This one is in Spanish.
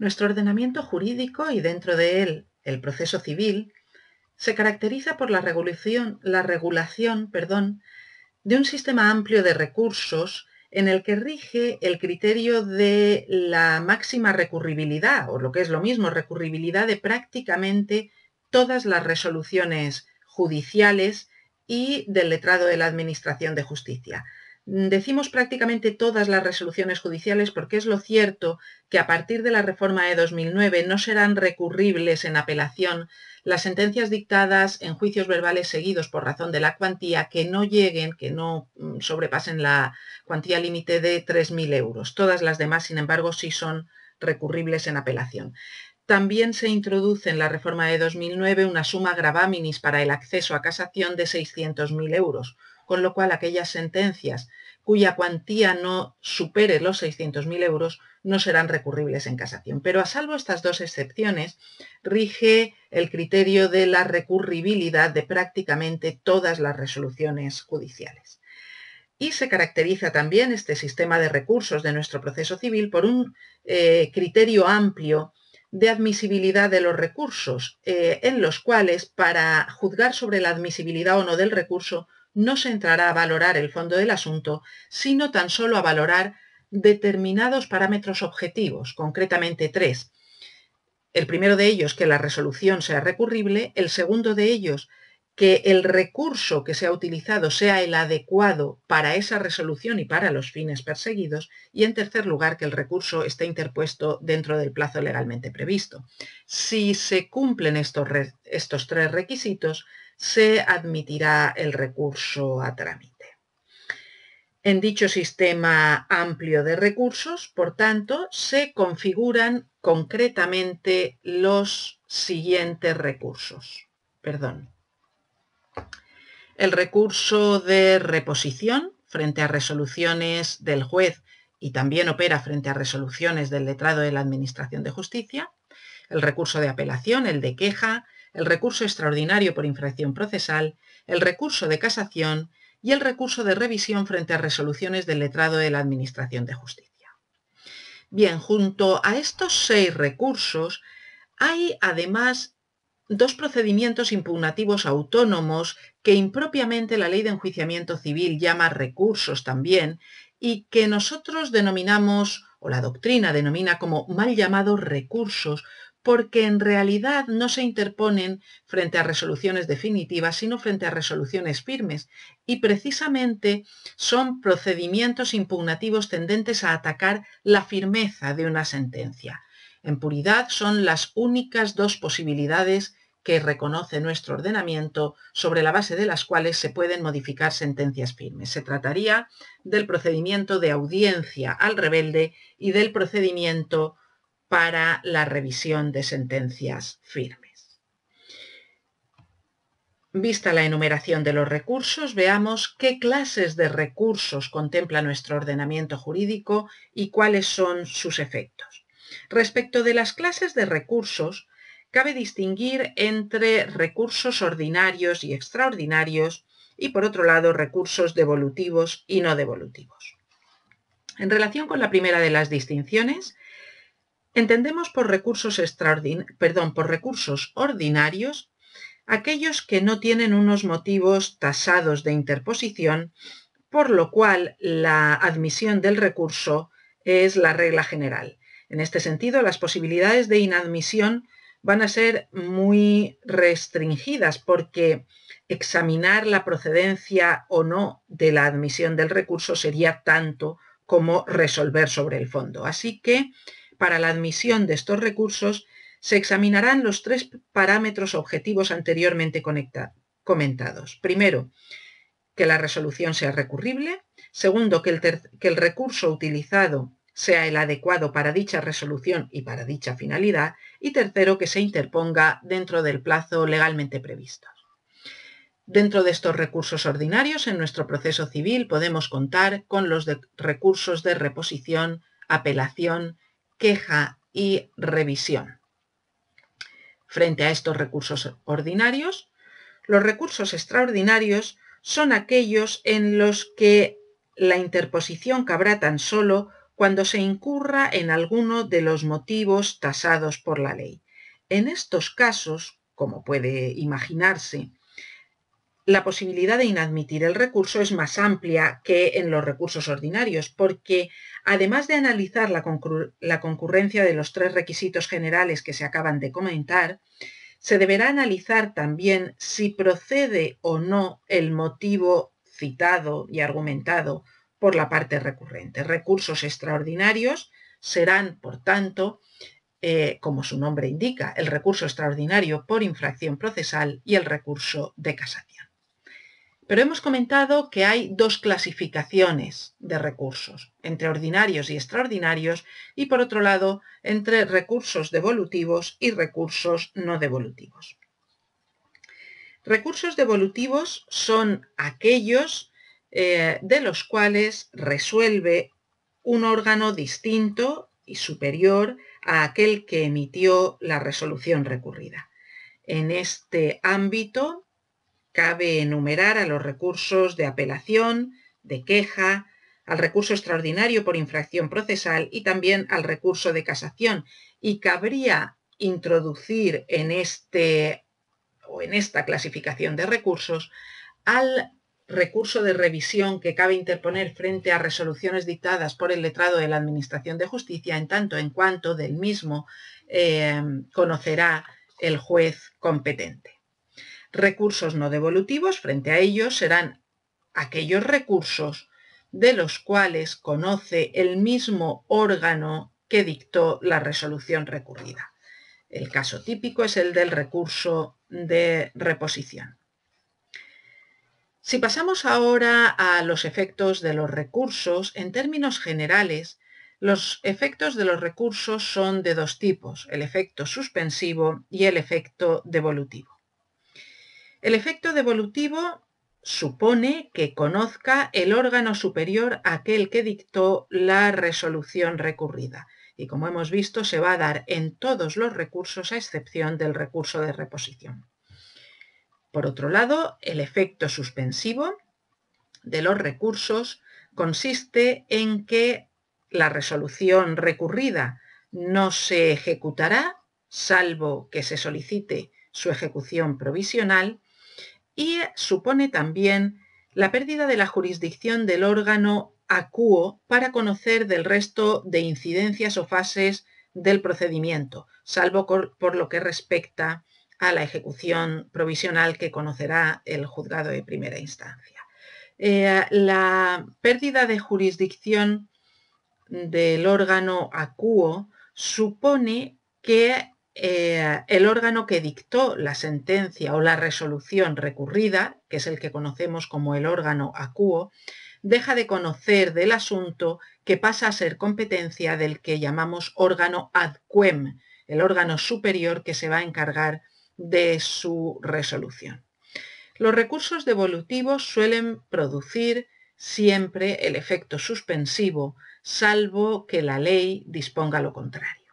Nuestro ordenamiento jurídico y dentro de él el proceso civil se caracteriza por la regulación, la regulación de un sistema amplio de recursos en el que rige el criterio de la máxima recurribilidad, o lo que es lo mismo, recurribilidad de prácticamente todas las resoluciones judiciales y del letrado de la Administración de Justicia. Decimos prácticamente todas las resoluciones judiciales porque es lo cierto que a partir de la reforma de 2009 no serán recurribles en apelación las sentencias dictadas en juicios verbales seguidos por razón de la cuantía que no lleguen, que no mm, sobrepasen la cuantía límite de 3.000 euros. Todas las demás, sin embargo, sí son recurribles en apelación. También se introduce en la reforma de 2009 una suma graváminis para el acceso a casación de 600.000 euros, con lo cual aquellas sentencias cuya cuantía no supere los 600.000 euros no serán recurribles en casación. Pero a salvo estas dos excepciones, rige el criterio de la recurribilidad de prácticamente todas las resoluciones judiciales. Y se caracteriza también este sistema de recursos de nuestro proceso civil por un eh, criterio amplio de admisibilidad de los recursos, eh, en los cuales para juzgar sobre la admisibilidad o no del recurso no se entrará a valorar el fondo del asunto, sino tan solo a valorar determinados parámetros objetivos, concretamente tres. El primero de ellos, que la resolución sea recurrible. El segundo de ellos, que el recurso que se ha utilizado sea el adecuado para esa resolución y para los fines perseguidos, y en tercer lugar, que el recurso esté interpuesto dentro del plazo legalmente previsto. Si se cumplen estos, estos tres requisitos, se admitirá el recurso a trámite. En dicho sistema amplio de recursos, por tanto, se configuran concretamente los siguientes recursos. Perdón. El recurso de reposición frente a resoluciones del juez y también opera frente a resoluciones del letrado de la Administración de Justicia. El recurso de apelación, el de queja, el recurso extraordinario por infracción procesal, el recurso de casación y el recurso de revisión frente a resoluciones del letrado de la Administración de Justicia. Bien, junto a estos seis recursos, hay además dos procedimientos impugnativos autónomos que impropiamente la ley de enjuiciamiento civil llama recursos también y que nosotros denominamos, o la doctrina denomina como mal llamados recursos, porque en realidad no se interponen frente a resoluciones definitivas, sino frente a resoluciones firmes, y precisamente son procedimientos impugnativos tendentes a atacar la firmeza de una sentencia. En puridad son las únicas dos posibilidades que reconoce nuestro ordenamiento, sobre la base de las cuales se pueden modificar sentencias firmes. Se trataría del procedimiento de audiencia al rebelde y del procedimiento para la revisión de sentencias firmes. Vista la enumeración de los recursos, veamos qué clases de recursos contempla nuestro ordenamiento jurídico y cuáles son sus efectos. Respecto de las clases de recursos, cabe distinguir entre recursos ordinarios y extraordinarios y, por otro lado, recursos devolutivos y no devolutivos. En relación con la primera de las distinciones, Entendemos por recursos, perdón, por recursos ordinarios aquellos que no tienen unos motivos tasados de interposición, por lo cual la admisión del recurso es la regla general. En este sentido, las posibilidades de inadmisión van a ser muy restringidas porque examinar la procedencia o no de la admisión del recurso sería tanto como resolver sobre el fondo. Así que para la admisión de estos recursos se examinarán los tres parámetros objetivos anteriormente comentados. Primero, que la resolución sea recurrible. Segundo, que el, recurso utilizado sea el adecuado para dicha resolución y para dicha finalidad, y tercero, que se interponga dentro del plazo legalmente previsto. Dentro de estos recursos ordinarios, en nuestro proceso civil podemos contar con los recursos de reposición, apelación, queja y revisión. Frente a estos recursos ordinarios, los recursos extraordinarios son aquellos en los que la interposición cabrá tan solo cuando se incurra en alguno de los motivos tasados por la ley. En estos casos, como puede imaginarse, la posibilidad de inadmitir el recurso es más amplia que en los recursos ordinarios, porque además de analizar la, concurrencia de los tres requisitos generales que se acaban de comentar, se deberá analizar también si procede o no el motivo citado y argumentado por la parte recurrente. Recursos extraordinarios serán, por tanto, eh, como su nombre indica, el recurso extraordinario por infracción procesal y el recurso de casación. Pero hemos comentado que hay dos clasificaciones de recursos, entre ordinarios y extraordinarios, y por otro lado, entre recursos devolutivos y recursos no devolutivos. Recursos devolutivos son aquellos eh, de los cuales resuelve un órgano distinto y superior a aquel que emitió la resolución recurrida. En este ámbito Cabe enumerar a los recursos de apelación, de queja, al recurso extraordinario por infracción procesal y también al recurso de casación. Y cabría introducir en este o en esta clasificación de recursos al recurso de revisión que cabe interponer frente a resoluciones dictadas por el letrado de la Administración de Justicia, en tanto en cuanto del mismo eh, conocerá el juez competente. Recursos no devolutivos, frente a ellos, serán aquellos recursos de los cuales conoce el mismo órgano que dictó la resolución recurrida. El caso típico es el del recurso de reposición. Si pasamos ahora a los efectos de los recursos, en términos generales, los efectos de los recursos son de dos tipos, el efecto suspensivo y el efecto devolutivo. El efecto devolutivo supone que conozca el órgano superior aquel que dictó la resolución recurrida. Y como hemos visto, se va a dar en todos los recursos a excepción del recurso de reposición. Por otro lado, el efecto suspensivo de los recursos consiste en que la resolución recurrida no se ejecutará, salvo que se solicite su ejecución provisional, y supone también la pérdida de la jurisdicción del órgano acuo para conocer del resto de incidencias o fases del procedimiento, salvo por lo que respecta a la ejecución provisional que conocerá el juzgado de primera instancia. Eh, la pérdida de jurisdicción del órgano acuo supone que eh, el órgano que dictó la sentencia o la resolución recurrida, que es el que conocemos como el órgano acuo, deja de conocer del asunto que pasa a ser competencia del que llamamos órgano ad quem, el órgano superior que se va a encargar de su resolución. Los recursos devolutivos suelen producir siempre el efecto suspensivo, salvo que la ley disponga lo contrario.